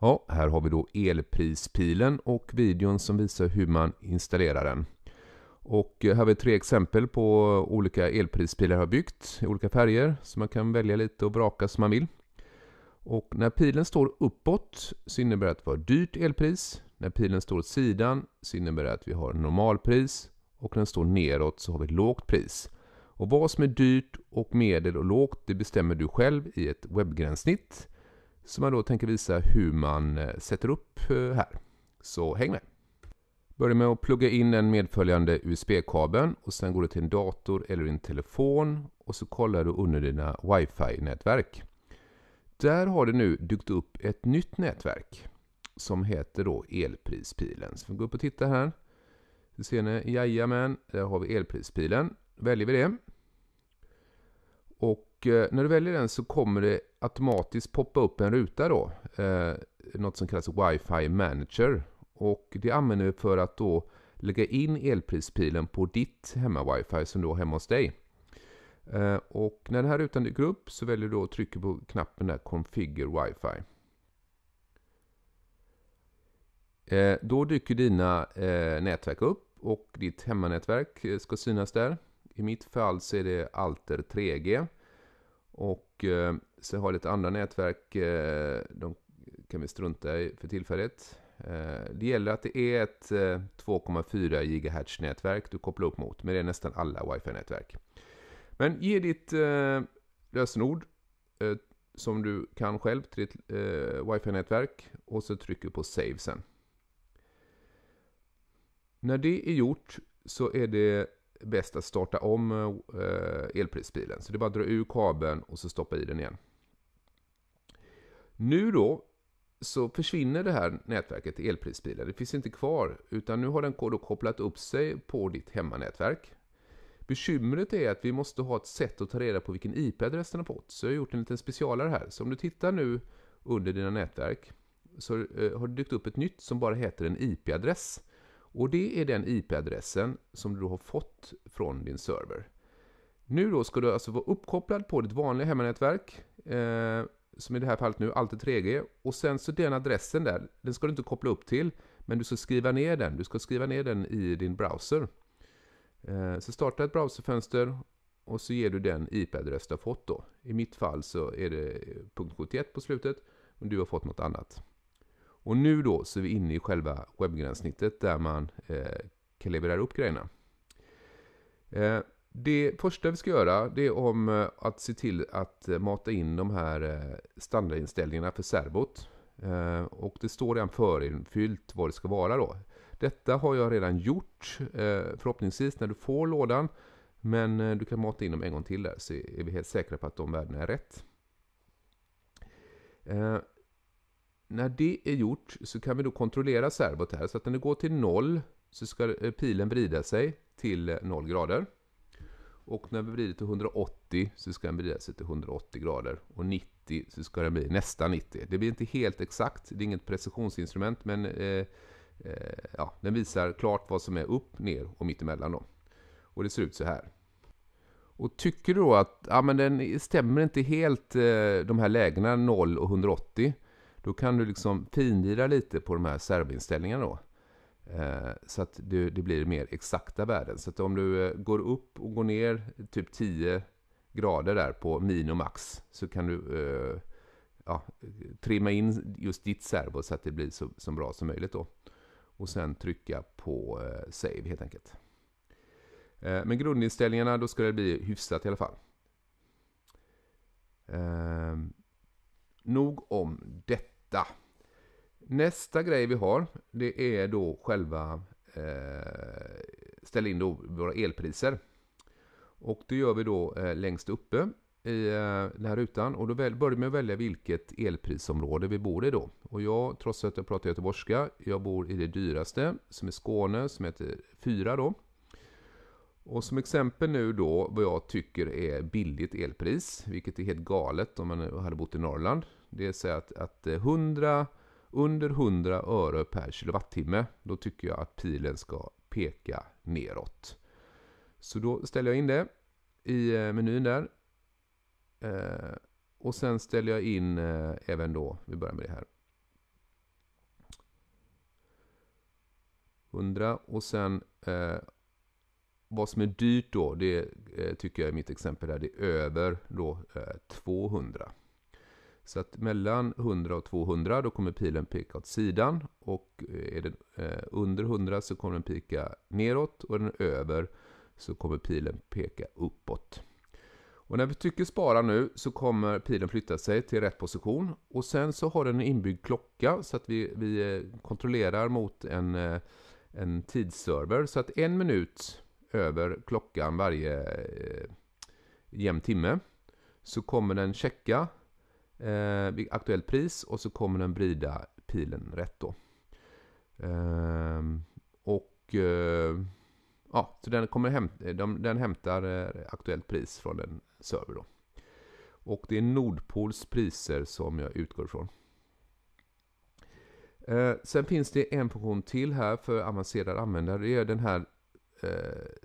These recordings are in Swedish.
Ja, här har vi då elprispilen och videon som visar hur man installerar den. Och eh, här har vi tre exempel på olika elprispilar jag har byggt i olika färger så man kan välja lite och braka som man vill. Och när pilen står uppåt så innebär det att vi har dyrt elpris. När pilen står åt sidan så innebär det att vi har normalpris och när den står neråt så har vi lågt pris. Och vad som är dyrt och medel och lågt det bestämmer du själv i ett webbgränssnitt som jag då tänker visa hur man eh, sätter upp eh, här. Så häng med! Börja med att plugga in den medföljande USB-kabeln och sen går du till en dator eller en telefon och så kollar du under dina wifi-nätverk. Där har det nu dykt upp ett nytt nätverk som heter då elprispilen. Så vi går upp och tittar här. Det ser ni, jajamän, där har vi elprispilen. Väljer vi det. Och eh, när du väljer den så kommer det automatiskt poppa upp en ruta då, eh, något som kallas Wi-Fi Manager. Och det använder vi för att då lägga in elprispilen på ditt hemma-wifi som du har hemma hos dig. Eh, och när den här rutan dyker upp så väljer du då och trycker på knappen där Configure Wi-Fi. Eh, då dyker dina eh, nätverk upp och ditt hemmanätverk ska synas där. I mitt fall så är det Alter 3G. Och Sen har lite andra nätverk. Eh, de kan vi strunta i för tillfället. Eh, det gäller att det är ett 2,4 eh, GHz-nätverk du kopplar upp mot. Men det är nästan alla wifi-nätverk. Men ge ditt lösenord som du kan själv till ditt wifi-nätverk. Och så trycker du på save sen. När det är gjort så är det bäst att starta om eh, elprisbilen. Så det är bara att dra ur kabeln och så stoppa i den igen. Nu då så försvinner det här nätverket i elprisbilen. Det finns inte kvar utan nu har den då kopplat upp sig på ditt hemmanätverk. Bekymret är att vi måste ha ett sätt att ta reda på vilken IP-adress den har fått. Så jag har gjort en liten specialare här. Så om du tittar nu under dina nätverk så eh, har det dykt upp ett nytt som bara heter en IP-adress. Och det är den IP-adressen som du har fått från din server. Nu då ska du alltså vara uppkopplad på ditt vanliga hemmanätverk, eh, som i det här fallet nu alltid 3G, och sen så den adressen där, den ska du inte koppla upp till, men du ska skriva ner den. Du ska skriva ner den i din browser. Eh, så starta ett browserfönster och så ger du den IP-adress du har fått då. I mitt fall så är det .71 på slutet, men du har fått något annat. Och nu då så är vi inne i själva webbgränssnittet där man eh, kalibrerar upp grejerna. Eh, det första vi ska göra det är om eh, att se till att eh, mata in de här eh, standardinställningarna för serbot. Och det står redan förinfyllt vad det ska vara då. Detta har jag redan gjort förhoppningsvis när du får lådan. Men du kan mata in dem en gång till där så är vi helt säkra på att de värdena är rätt. När det är gjort så kan vi då kontrollera servot här så att när det går till 0 så ska eh, pilen vrida sig till 0 eh, grader. Och när vi vrider till 180 så ska den vrida sig till 180 grader och 90 så ska den bli nästan 90. Det blir inte helt exakt, det är inget precisionsinstrument men eh, eh, ja, den visar klart vad som är upp, ner och mittemellan då. Och det ser ut så här. Och tycker du då att ja, men den stämmer inte helt eh, de här lägena 0 och 180 då kan du liksom finlira lite på de här servinställningarna då. Eh, så att det, det, blir mer exakta värden. Så att om du eh, går upp och går ner typ 10 grader där på min och max så kan du eh, ja, trimma in just ditt servo så att det blir så, så bra som möjligt då. Och sen trycka på save helt enkelt. Men grundinställningarna, då ska det bli hyfsat i alla fall. Nog om detta. Nästa grej vi har, det är då själva eh, ställa in då våra elpriser. Och det gör vi då eh, längst uppe i eh, den här rutan och då börjar vi med att välja vilket elprisområde vi bor i då. Och jag, trots att jag pratar göteborgska, jag bor i det dyraste som är Skåne som heter 4 då. Och som exempel nu då vad jag tycker är billigt elpris, vilket är helt galet om man hade bott i Norrland. Det vill säga att, att 100, eh, under 100 öre per kilowattimme, då tycker jag att pilen ska peka neråt. Så då ställer jag in det i eh, menyn där. Eh, och sen ställer jag in även då, vi börjar med det här. 100 och sen vad som är dyrt då, det tycker jag i mitt exempel här, det är över då 200. Så att mellan 100 och 200 då kommer pilen peka åt sidan och eh, är den eh, under 100 så kommer den peka neråt och är den över så kommer pilen peka uppåt. Och när vi trycker spara nu så kommer pilen flytta sig till rätt position och sen så har den en inbyggd klocka så att vi, vi eh, kontrollerar mot en, en tidsserver så att en minut över klockan varje jämn timme så kommer den checka eh, aktuellt pris och så kommer den vrida pilen rätt då. Eh, och eh, ja, så den, kommer hämt, de, den hämtar eh, aktuellt pris från en server då. Och det är Nordpols priser som jag utgår ifrån. Eh, sen finns det en funktion till här för avancerade användare. Det är den här eh,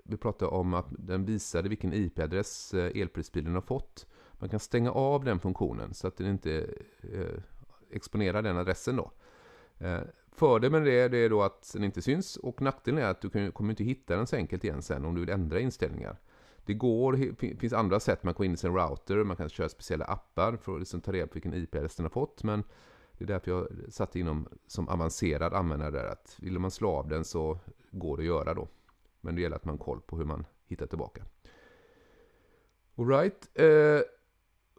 vi pratade om att den visade vilken IP-adress eh, elprisbilen har fått. Man kan stänga av den funktionen så att den inte eh, exponerar den adressen då. Eh, Fördelen med det, är då att den inte syns och nackdelen är att du kan, kommer inte hitta den så enkelt igen sen om du vill ändra inställningar. Det går, finns andra sätt, man går in i sin router, man kan köra speciella appar för att liksom ta reda på vilken IP-adress den har fått. Men det är därför jag satte inom som avancerad användare där, att vill man slå av den så går det att göra då. Men det gäller att man har koll på hur man hittar tillbaka. Alright. Eh,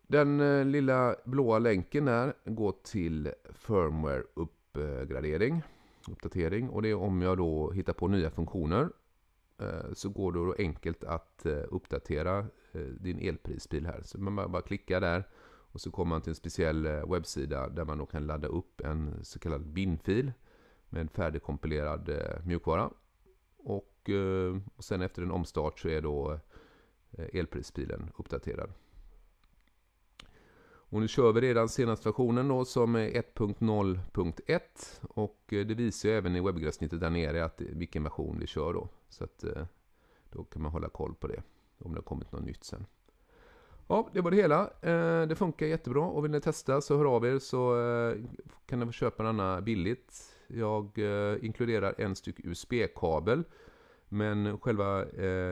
den eh, lilla blåa länken där går till firmware-uppgradering, uppdatering. Och det är om jag då hittar på nya funktioner eh, så går det då enkelt att eh, uppdatera din elprisbil här. Så man bara klickar där och så kommer man till en speciell webbsida där man då kan ladda upp en så kallad BIN-fil med en färdigkompilerad mjukvara. Och, och sen efter en omstart så är då elprisbilen uppdaterad. Och nu kör vi redan senaste versionen då som är 1.0.1 och eh, det visar ju även i webbgränssnittet där nere att vilken version vi kör då. Så att eh, då kan man hålla koll på det om det har kommit något nytt sen. Ja, det var det hela. Eh, det funkar jättebra och vill ni testa så hör av er så kan ni köpa denna billigt. Jag inkluderar en styck USB-kabel men själva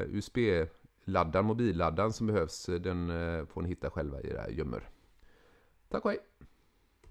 USB-laddaren, mobilladdaren som behövs den får ni hitta själva i era gömmor. Tá quite.